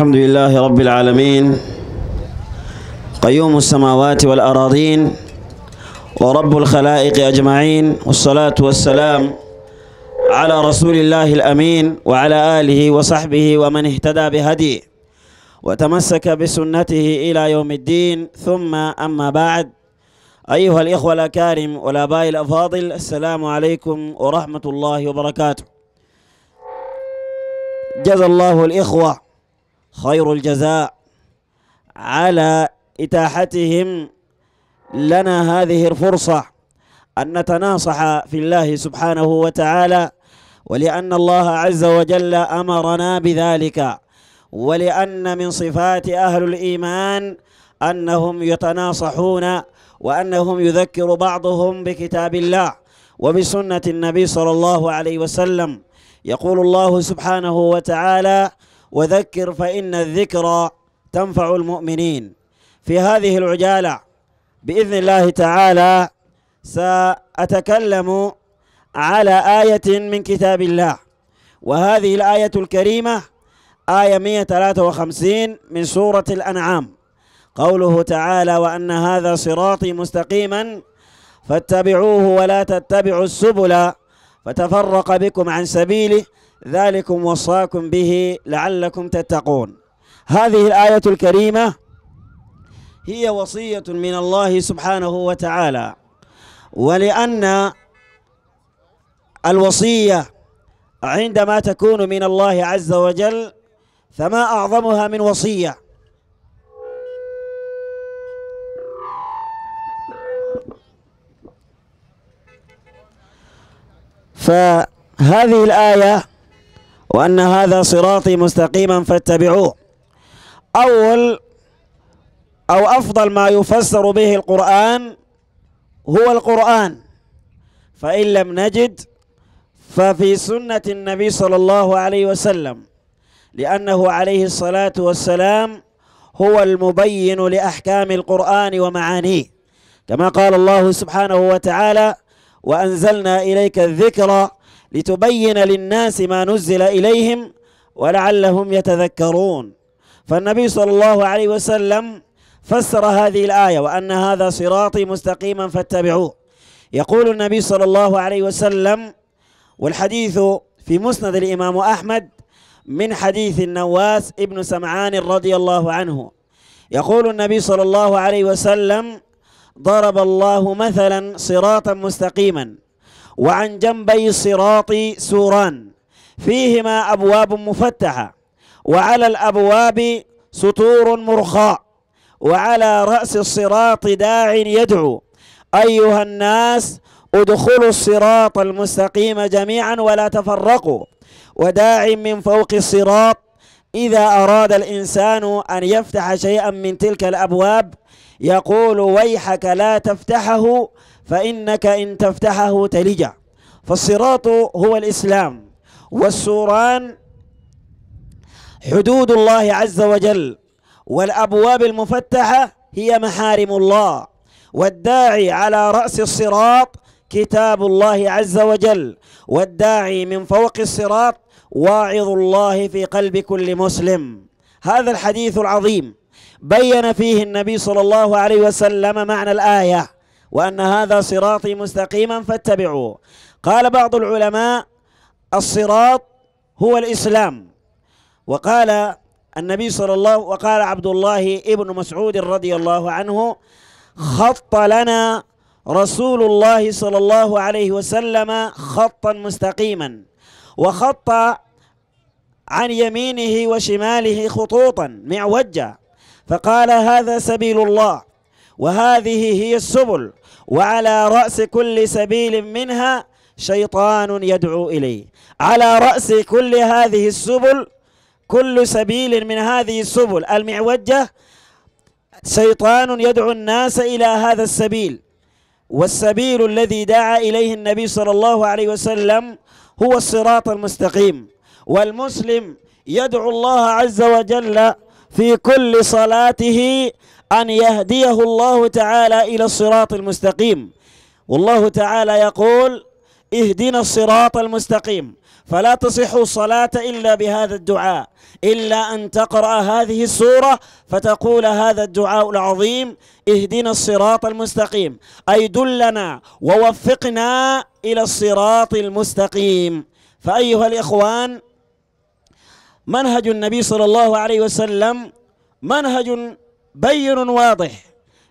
الحمد لله رب العالمين قيوم السماوات والأراضين ورب الخلائق أجمعين والصلاة والسلام على رسول الله الأمين وعلى آله وصحبه ومن اهتدى بهديه وتمسك بسنته إلى يوم الدين ثم أما بعد أيها الإخوة الأكارم والآباء الأفاضل السلام عليكم ورحمة الله وبركاته جزا الله الإخوة خير الجزاء على إتاحتهم لنا هذه الفرصة أن نتناصح في الله سبحانه وتعالى ولأن الله عز وجل أمرنا بذلك ولأن من صفات أهل الإيمان أنهم يتناصحون وأنهم يذكر بعضهم بكتاب الله وبسنة النبي صلى الله عليه وسلم يقول الله سبحانه وتعالى وذكر فإن الذكرى تنفع المؤمنين في هذه العجالة بإذن الله تعالى سأتكلم على آية من كتاب الله وهذه الآية الكريمة آية 153 من سورة الأنعام قوله تعالى وأن هذا صراطي مستقيما فاتبعوه ولا تتبعوا السبل فتفرق بكم عن سبيله ذلكم وصاكم به لعلكم تتقون هذه الآية الكريمة هي وصية من الله سبحانه وتعالى ولأن الوصية عندما تكون من الله عز وجل فما أعظمها من وصية فهذه الآية وأن هذا صراطي مستقيما فاتبعوه أول أو أفضل ما يفسر به القرآن هو القرآن فإن لم نجد ففي سنة النبي صلى الله عليه وسلم لأنه عليه الصلاة والسلام هو المبين لأحكام القرآن ومعانيه كما قال الله سبحانه وتعالى وأنزلنا إليك الذكر لتبين للناس ما نزل إليهم ولعلهم يتذكرون فالنبي صلى الله عليه وسلم فسر هذه الآية وأن هذا صراطي مستقيما فاتبعوه يقول النبي صلى الله عليه وسلم والحديث في مسند الإمام أحمد من حديث النواس ابن سمعان رضي الله عنه يقول النبي صلى الله عليه وسلم ضرب الله مثلا صراطا مستقيما وعن جنبي الصراط سوران فيهما أبواب مفتحة وعلى الأبواب سطور مرخاء وعلى رأس الصراط داع يدعو أيها الناس ادخلوا الصراط المستقيم جميعا ولا تفرقوا وداع من فوق الصراط إذا أراد الإنسان أن يفتح شيئا من تلك الأبواب يقول ويحك لا تفتحه فإنك إن تفتحه تلجأ فالصراط هو الإسلام والسوران حدود الله عز وجل والأبواب المفتحة هي محارم الله والداعي على رأس الصراط كتاب الله عز وجل والداعي من فوق الصراط واعظ الله في قلب كل مسلم هذا الحديث العظيم بين فيه النبي صلى الله عليه وسلم معنى الآية وأن هذا صراطي مستقيما فاتبعوه قال بعض العلماء الصراط هو الإسلام وقال النبي صلى الله وقال عبد الله ابن مسعود رضي الله عنه خط لنا رسول الله صلى الله عليه وسلم خطا مستقيما وخط عن يمينه وشماله خطوطا معوجه فقال هذا سبيل الله وهذه هي السبل وعلى رأس كل سبيل منها شيطان يدعو إليه على رأس كل هذه السبل كل سبيل من هذه السبل المعوجة شيطان يدعو الناس إلى هذا السبيل والسبيل الذي دعا إليه النبي صلى الله عليه وسلم هو الصراط المستقيم والمسلم يدعو الله عز وجل في كل صلاته أن يهديه الله تعالى إلى الصراط المستقيم والله تعالى يقول اهدنا الصراط المستقيم فلا تصح الصلاة إلا بهذا الدعاء إلا أن تقرأ هذه السورة فتقول هذا الدعاء العظيم اهدنا الصراط المستقيم أي دلنا ووفقنا إلى الصراط المستقيم فأيها الإخوان منهج النبي صلى الله عليه وسلم منهج بين واضح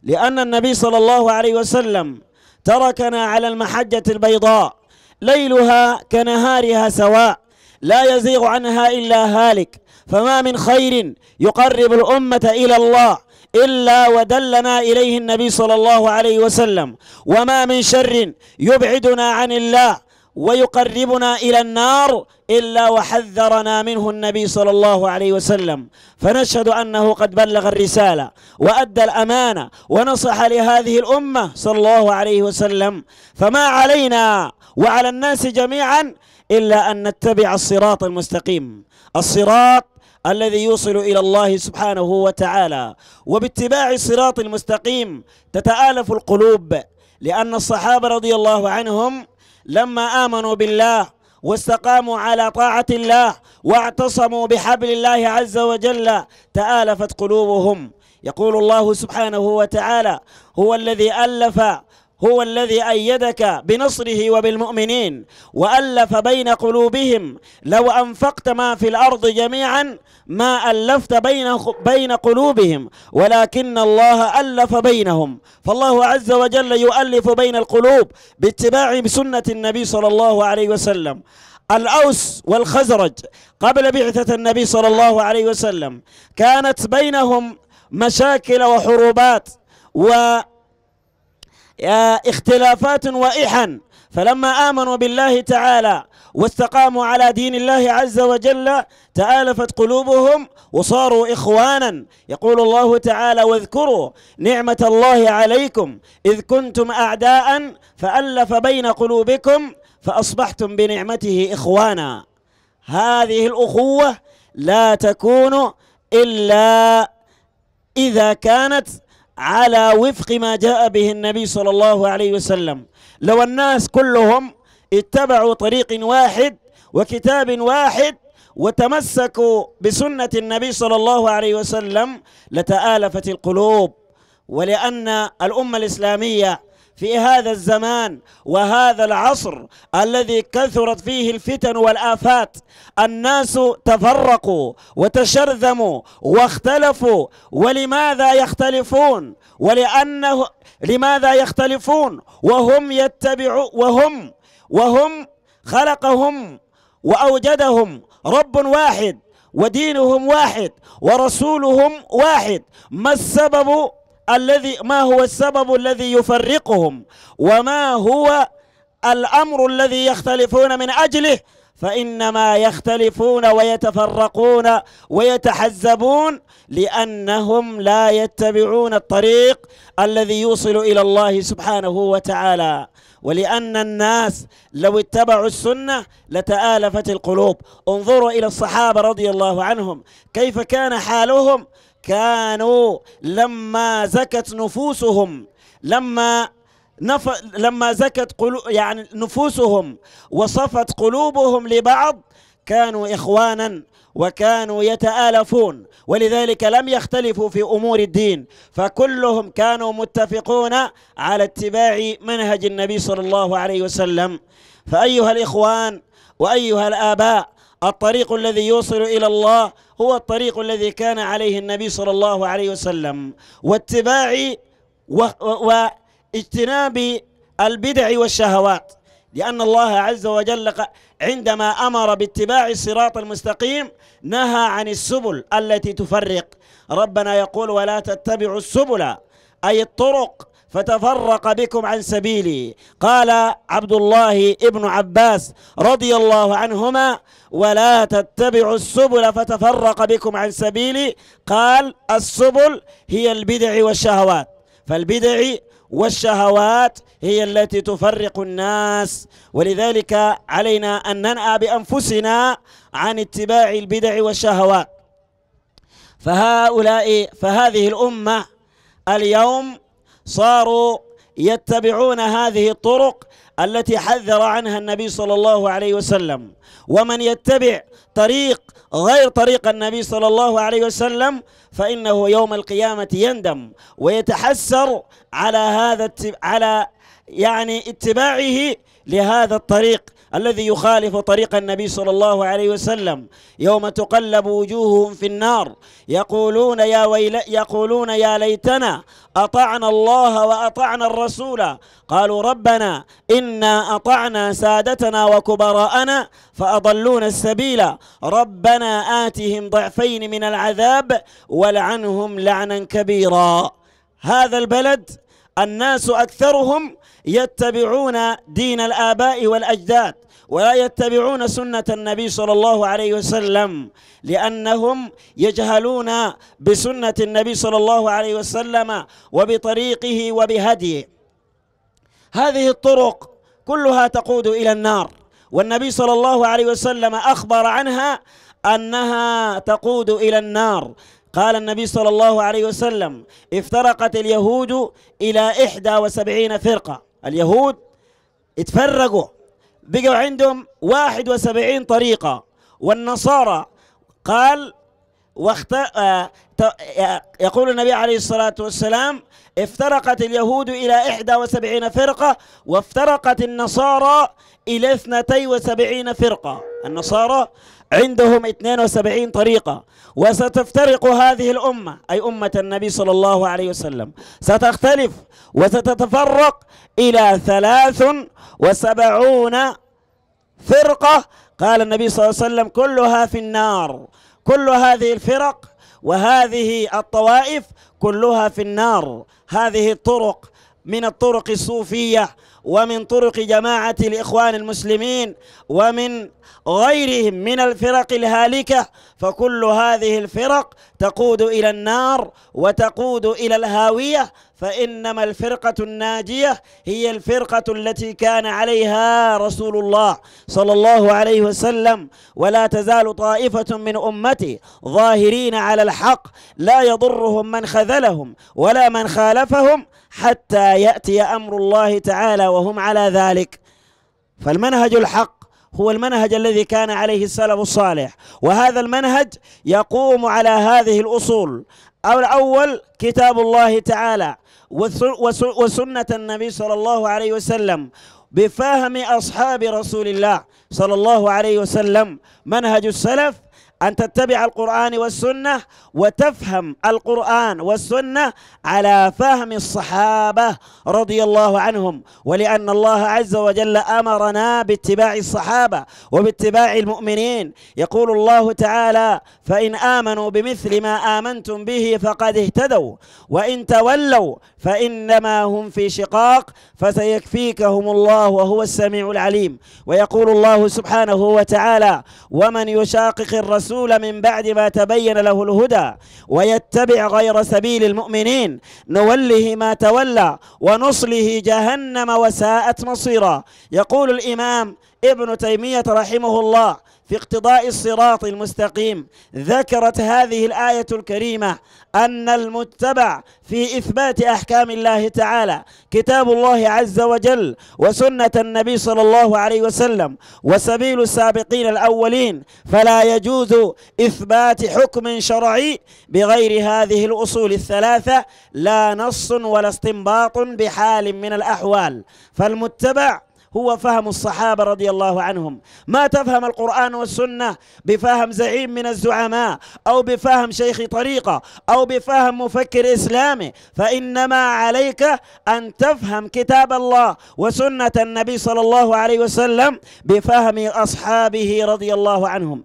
لأن النبي صلى الله عليه وسلم تركنا على المحجة البيضاء ليلها كنهارها سواء لا يزيغ عنها إلا هالك فما من خير يقرب الأمة إلى الله إلا ودلنا إليه النبي صلى الله عليه وسلم وما من شر يبعدنا عن الله ويقربنا إلى النار إلا وحذرنا منه النبي صلى الله عليه وسلم فنشهد أنه قد بلغ الرسالة وأدى الأمانة ونصح لهذه الأمة صلى الله عليه وسلم فما علينا وعلى الناس جميعا إلا أن نتبع الصراط المستقيم الصراط الذي يوصل إلى الله سبحانه وتعالى وباتباع الصراط المستقيم تتآلف القلوب لأن الصحابة رضي الله عنهم لما آمنوا بالله واستقاموا على طاعة الله واعتصموا بحبل الله عز وجل تآلفت قلوبهم يقول الله سبحانه وتعالى هو الذي ألف هو الذي أيدك بنصره وبالمؤمنين وألف بين قلوبهم لو أنفقت ما في الأرض جميعا ما ألفت بين بين قلوبهم ولكن الله ألف بينهم فالله عز وجل يؤلف بين القلوب باتباع سنة النبي صلى الله عليه وسلم الأوس والخزرج قبل بعثة النبي صلى الله عليه وسلم كانت بينهم مشاكل وحروبات و اختلافات وإحن فلما آمنوا بالله تعالى واستقاموا على دين الله عز وجل تآلفت قلوبهم وصاروا إخوانا يقول الله تعالى واذكروا نعمة الله عليكم إذ كنتم أعداء فألف بين قلوبكم فأصبحتم بنعمته إخوانا هذه الأخوة لا تكون إلا إذا كانت على وفق ما جاء به النبي صلى الله عليه وسلم لو الناس كلهم اتبعوا طريق واحد وكتاب واحد وتمسكوا بسنة النبي صلى الله عليه وسلم لتآلفت القلوب ولأن الأمة الإسلامية في هذا الزمان وهذا العصر الذي كثرت فيه الفتن والآفات الناس تفرقوا وتشرذموا واختلفوا ولماذا يختلفون ولأنه لماذا يختلفون وهم يتبعوا وهم وهم خلقهم وأوجدهم رب واحد ودينهم واحد ورسولهم واحد ما السبب الذي ما هو السبب الذي يفرقهم وما هو الأمر الذي يختلفون من أجله فإنما يختلفون ويتفرقون ويتحزبون لأنهم لا يتبعون الطريق الذي يوصل إلى الله سبحانه وتعالى ولأن الناس لو اتبعوا السنة لتآلفت القلوب انظروا إلى الصحابة رضي الله عنهم كيف كان حالهم كانوا لما زكت نفوسهم لما نف... لما زكت قلو... يعني نفوسهم وصفت قلوبهم لبعض كانوا إخوانا وكانوا يتآلفون ولذلك لم يختلفوا في أمور الدين فكلهم كانوا متفقون على اتباع منهج النبي صلى الله عليه وسلم فأيها الإخوان وأيها الآباء الطريق الذي يوصل إلى الله هو الطريق الذي كان عليه النبي صلى الله عليه وسلم واتباع واجتناب البدع والشهوات لأن الله عز وجل عندما أمر باتباع الصراط المستقيم نهى عن السبل التي تفرق ربنا يقول ولا تتبعوا السبل أي الطرق فتفرق بكم عن سبيلي قال عبد الله ابن عباس رضي الله عنهما ولا تتبعوا السبل فتفرق بكم عن سبيلي قال السبل هي البدع والشهوات فالبدع والشهوات هي التي تفرق الناس ولذلك علينا أن ننأى بأنفسنا عن اتباع البدع والشهوات فهؤلاء فهذه الأمة اليوم صاروا يتبعون هذه الطرق التي حذر عنها النبي صلى الله عليه وسلم ومن يتبع طريق غير طريق النبي صلى الله عليه وسلم فإنه يوم القيامة يندم ويتحسر على هذا على يعني اتباعه لهذا الطريق الذي يخالف طريق النبي صلى الله عليه وسلم يوم تقلب وجوههم في النار يقولون يا ويل يقولون يا ليتنا أطعنا الله وأطعنا الرسول قالوا ربنا إنا أطعنا سادتنا وكبراءنا فأضلونا السبيل ربنا آتهم ضعفين من العذاب ولعنهم لعنا كبيرا هذا البلد الناس أكثرهم يتبعون دين الآباء والأجداد ولا يتبعون سنة النبي صلى الله عليه وسلم لأنهم يجهلون بسنة النبي صلى الله عليه وسلم وبطريقه وبهديه هذه الطرق كلها تقود إلى النار والنبي صلى الله عليه وسلم أخبر عنها أنها تقود إلى النار قال النبي صلى الله عليه وسلم افترقت اليهود إلى إحدى وسبعين فرقة اليهود اتفرقوا بقوا عندهم واحد وسبعين طريقة والنصارى قال واخت... آه، آه، يقول النبي عليه الصلاة والسلام افترقت اليهود إلى إحدى وسبعين فرقة وافترقت النصارى إلى اثنتي وسبعين فرقة النصارى عندهم 72 طريقة وستفترق هذه الأمة أي أمة النبي صلى الله عليه وسلم ستختلف وستتفرق إلى 73 فرقة قال النبي صلى الله عليه وسلم كلها في النار كل هذه الفرق وهذه الطوائف كلها في النار هذه الطرق من الطرق الصوفية ومن طرق جماعة الإخوان المسلمين ومن غيرهم من الفرق الهالكة فكل هذه الفرق تقود إلى النار وتقود إلى الهاوية فإنما الفرقة الناجية هي الفرقة التي كان عليها رسول الله صلى الله عليه وسلم ولا تزال طائفة من أمتي ظاهرين على الحق لا يضرهم من خذلهم ولا من خالفهم حتى يأتي أمر الله تعالى وهم على ذلك فالمنهج الحق هو المنهج الذي كان عليه السلف الصالح وهذا المنهج يقوم على هذه الأصول الأول كتاب الله تعالى وسنة النبي صلى الله عليه وسلم بفهم أصحاب رسول الله صلى الله عليه وسلم منهج السلف أن تتبع القرآن والسنة وتفهم القرآن والسنة على فهم الصحابة رضي الله عنهم ولأن الله عز وجل أمرنا باتباع الصحابة وباتباع المؤمنين يقول الله تعالى فإن آمنوا بمثل ما آمنتم به فقد اهتدوا وإن تولوا فإنما هم في شقاق فسيكفيكهم الله وهو السميع العليم ويقول الله سبحانه وتعالى ومن يشاقق الرسول الرسول من بعد ما تبين له الهدى ويتبع غير سبيل المؤمنين نوله ما تولى ونصله جهنم وساءت مصيرا يقول الإمام ابن تيمية رحمه الله في اقتضاء الصراط المستقيم ذكرت هذه الآية الكريمة أن المتبع في إثبات أحكام الله تعالى كتاب الله عز وجل وسنة النبي صلى الله عليه وسلم وسبيل السابقين الأولين فلا يجوز إثبات حكم شرعي بغير هذه الأصول الثلاثة لا نص ولا استنباط بحال من الأحوال فالمتبع هو فهم الصحابة رضي الله عنهم ما تفهم القرآن والسنة بفهم زعيم من الزعماء أو بفهم شيخ طريقة أو بفهم مفكر إسلامي فإنما عليك أن تفهم كتاب الله وسنة النبي صلى الله عليه وسلم بفهم أصحابه رضي الله عنهم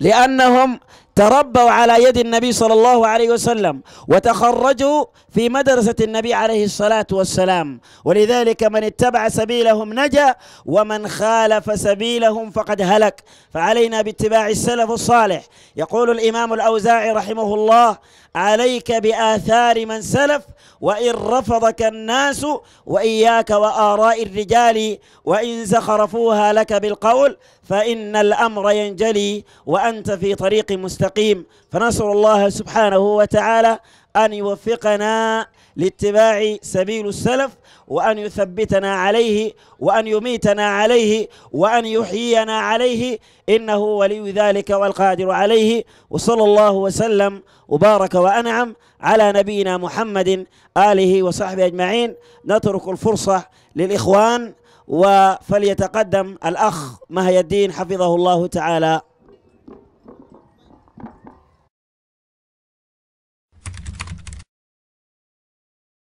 لأنهم تربوا على يد النبي صلى الله عليه وسلم وتخرجوا في مدرسة النبي عليه الصلاة والسلام ولذلك من اتبع سبيلهم نجا ومن خالف سبيلهم فقد هلك فعلينا باتباع السلف الصالح يقول الإمام الأوزاعي رحمه الله عليك بآثار من سلف وإن رفضك الناس وإياك وآراء الرجال وإن زخرفوها لك بالقول فإن الأمر ينجلي وأنت في طريق مستقيم فنسأل الله سبحانه وتعالى أن يوفقنا لاتباع سبيل السلف وأن يثبتنا عليه وأن يميتنا عليه وأن يحيينا عليه إنه ولي ذلك والقادر عليه وصلى الله وسلم وبارك وأنعم على نبينا محمد آله وصحبه أجمعين نترك الفرصة للإخوان وفليتقدم الأخ مهي الدين حفظه الله تعالى